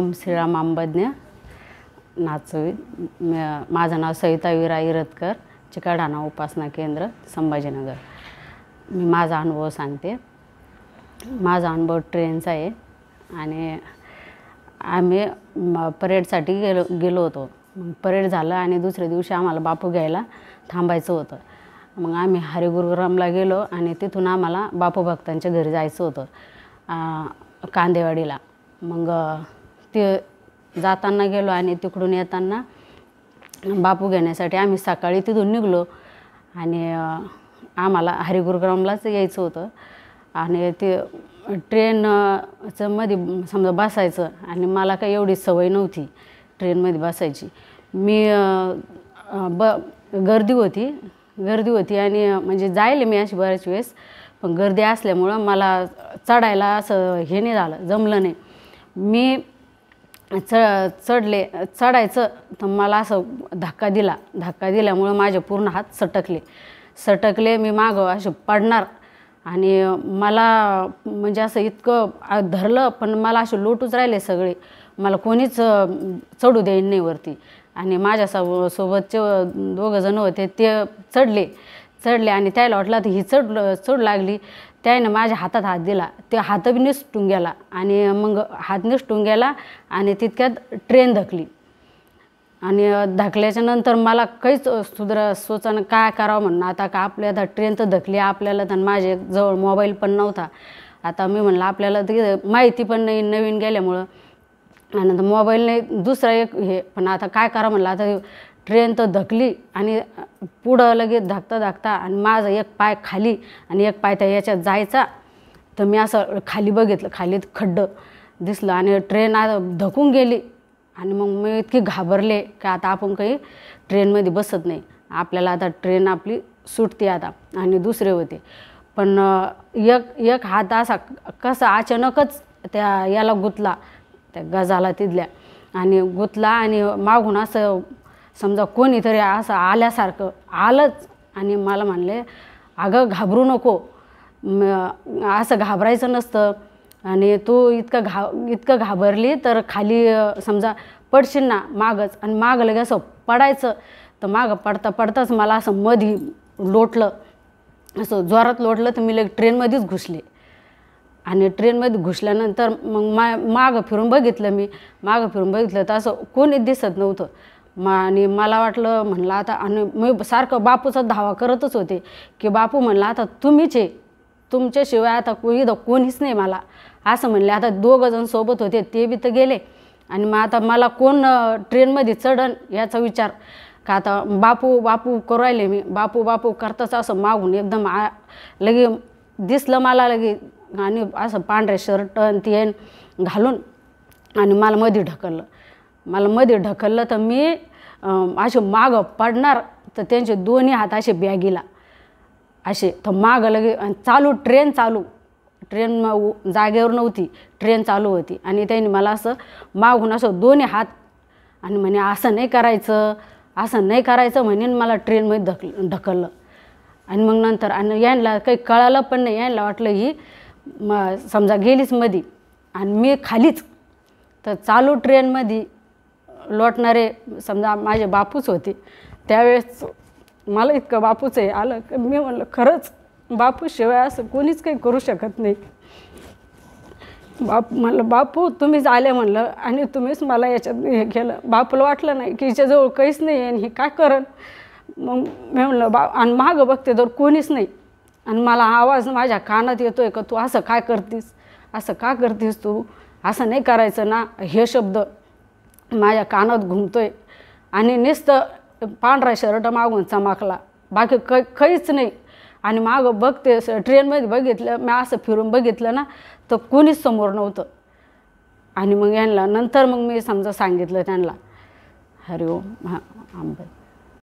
ओम श्रीराम आंबज्ञ नाचवीत माझं नाव सविता विरा इरतकर चिकाढाणा उपासना केंद्र संभाजीनगर मी माझा अनुभव सांगते माझा अनुभव ट्रेनचा आहे आणि आम्ही परेडसाठी गेलो गेलो होतो परेड झालं आणि दुसऱ्या दिवशी आम्हाला बापू घ्यायला थांबायचं होतं मग आम्ही हरिगुरुग्रामला गेलो आणि तिथून आम्हाला बापू भक्तांच्या घरी जायचं होतं कांदेवाडीला मग ते जाताना गेलो आणि तिकडून येताना बापू घेण्यासाठी आम्ही सकाळी तिथून निघलो आणि आम्हाला हरिगुरुग्रामलाच यायचं होतं आणि ते ट्रेनचं मध्ये समजा बसायचं आणि मला काही एवढी सवय नव्हती ट्रेनमध्ये बसायची मी ब गर्दी होती गर्दी होती आणि म्हणजे जायले मी अशी बऱ्याच वेळेस पण गर्दी असल्यामुळं मला चढायला असं हे नाही झालं जमलं नाही मी च चढले चढायचं तर मला असं धक्का दिला धक्का दिल्यामुळं माझे पूर्ण हात सटकले सटकले मी माग असे पडणार आणि मला म्हणजे असं इतकं धरलं पण मला असे लोटूच राहिले सगळे मला कोणीच चढू देईन नाही वरती आणि माझ्या सो सोबतचे जण होते ते चढले चढले आणि त्याला वाटलं तर ही चढ चढ लागली त्याने माझ्या हातात हात दिला ते हात बी गेला आणि मग हात निसटून गेला आणि तितक्यात ट्रेन धकली आणि धकल्याच्या नंतर मला काहीच सुधर सोचणं काय करावं म्हणणं आता का आपल्या आता ट्रेन तर धकली आपल्याला तर माझे जवळ मोबाईल पण नव्हता आता मी म्हणलं आपल्याला तर माहिती पण नाही नवीन गेल्यामुळं आणि मोबाईल नाही दुसरा एक हे पण आता काय करावं म्हणलं आता ट्रेन तर धकली आणि पुढं लगेच धाकता धाकता आणि माझा एक पाय खाली आणि एक पाय त्या याच्यात जायचा तर मी असं खाली बघितलं खाली खड्डं दिसलं आणि ट्रेन आता धकून गेली आणि मग मी इतकी घाबरले की आता आपण काही ट्रेनमध्ये बसत नाही आपल्याला आता ट्रेन आपली सुटते आता आणि दुसरे होते पण एक एक हात असा कसा अचानकच त्या याला गुतला त्या गजाला तिथल्या आणि गुतला आणि मागून असं समजा कोणीतरी असं आल्यासारखं आलंच आणि मला म्हणले अगं घाबरू नको असं घाबरायचं नसतं आणि तू इतकं घा इतकं घाबरली तर खाली समजा पडशील ना मागच आणि माग लगे असं पडायचं तर मागं पडता पडताच मला असं मधी लोटलं असं जोरात लोटलं तर मी लगे ट्रेनमध्येच घुसले आणि ट्रेनमध्ये घुसल्यानंतर मग मा मागं फिरून बघितलं मी मागं फिरून बघितलं तर असं कोणीच दिसत नव्हतं म आणि मला वाटलं म्हणलं आता आणि मी सारखं बापूचा धावा करतच होते की बापू म्हणलं आता तुम्हीच आहे तुमच्याशिवाय आता कोणी कोणीच नाही मला असं म्हणले आता दोघं जण सोबत होते ते बी तर गेले आणि मग आता मला कोण ट्रेनमध्ये चढण याचा विचार का आता बापू बापू करू मी बापू बापू करताच असं मागून एकदम आ लगे दिसलं मला लगे आणि असं पांढरे शर्ट आणि ते घालून आणि मला मध्ये ढकललं मला मध्ये ढकललं तर मी असे मागं पडणार तर त्यांचे दोन्ही हात असे बॅगीला असे तर मागं लगे आणि चालू ट्रेन चालू ट्रेन जागेवर नव्हती ट्रेन चालू होती आणि त्यांनी मला असं मागून असं दोन्ही हात आणि म्हणे असं नाही करायचं असं नाही करायचं म्हणेन मला ट्रेनमध्ये ढकल ढकललं आणि मग नंतर आणि यांना काही कळालं पण नाही यांना वाटलं ही म समजा गेलीच मधी आणि मी खालीच तर चालू ट्रेनमध्ये लोटणारे समजा माझे बापूच होते त्यावेळेस मला इतकं बापूच आहे आलं की मी म्हणलं खरंच बापूशिवाय असं कोणीच काही करू शकत नाही बाप म्हणलं बापू तुम्हीच आले म्हणलं आणि तुम्हीच मला याच्यात हे केलं बापूला वाटलं नाही की हिच्याजवळ काहीच नाही आहे आणि हे काय करण मग मी म्हणलं बा आणि मागं बघते तर कोणीच नाही आणि मला आवाज माझ्या कानात येतो आहे का तू असं काय करतीस असं का करतीस तू असं नाही करायचं ना हे शब्द माझ्या कानात घुमतोय आणि निस्त पांढरा शर्ट मागून चमाकला बाकी क काहीच नाही आणि मागं बघते ट्रेनमध्ये बघितलं मी असं फिरून बघितलं ना तर कोणीच समोर नव्हतं आणि मग यांना नंतर मग मी समजा सांगितलं त्यांना हरिओम हां आंबे